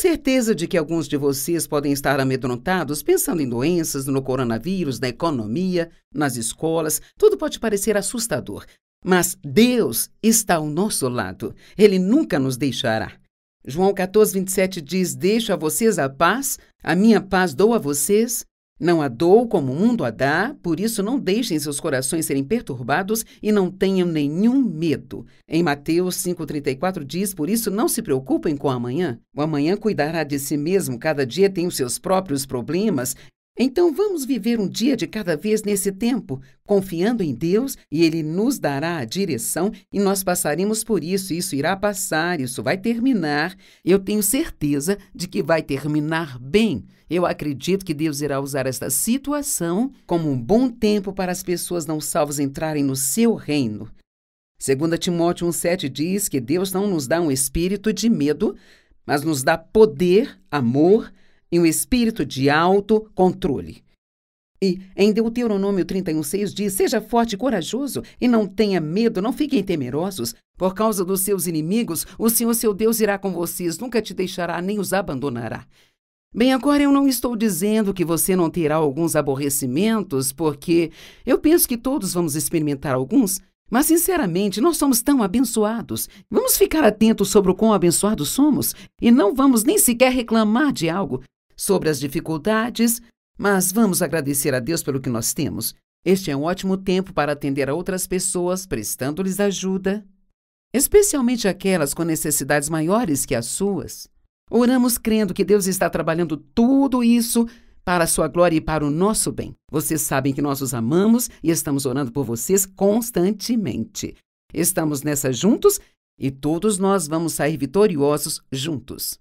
certeza de que alguns de vocês podem estar amedrontados pensando em doenças, no coronavírus, na economia, nas escolas. Tudo pode parecer assustador, mas Deus está ao nosso lado. Ele nunca nos deixará. João 14, 27 diz: Deixo a vocês a paz, a minha paz dou a vocês, não a dou como o mundo a dá, por isso não deixem seus corações serem perturbados e não tenham nenhum medo. Em Mateus 5,34 diz: Por isso não se preocupem com o amanhã. O amanhã cuidará de si mesmo, cada dia tem os seus próprios problemas então vamos viver um dia de cada vez nesse tempo, confiando em Deus e Ele nos dará a direção e nós passaremos por isso. Isso irá passar, isso vai terminar. Eu tenho certeza de que vai terminar bem. Eu acredito que Deus irá usar esta situação como um bom tempo para as pessoas não salvas entrarem no seu reino. 2 Timóteo 1,7 diz que Deus não nos dá um espírito de medo, mas nos dá poder, amor e um espírito de autocontrole. E em Deuteronômio 31,6 diz: Seja forte e corajoso, e não tenha medo, não fiquem temerosos. Por causa dos seus inimigos, o Senhor seu Deus irá com vocês, nunca te deixará nem os abandonará. Bem, agora eu não estou dizendo que você não terá alguns aborrecimentos, porque eu penso que todos vamos experimentar alguns, mas sinceramente, nós somos tão abençoados. Vamos ficar atentos sobre o quão abençoados somos e não vamos nem sequer reclamar de algo, sobre as dificuldades, mas vamos agradecer a Deus pelo que nós temos. Este é um ótimo tempo para atender a outras pessoas, prestando-lhes ajuda, especialmente aquelas com necessidades maiores que as suas. Oramos crendo que Deus está trabalhando tudo isso para a sua glória e para o nosso bem. Vocês sabem que nós os amamos e estamos orando por vocês constantemente. Estamos nessa juntos e todos nós vamos sair vitoriosos juntos.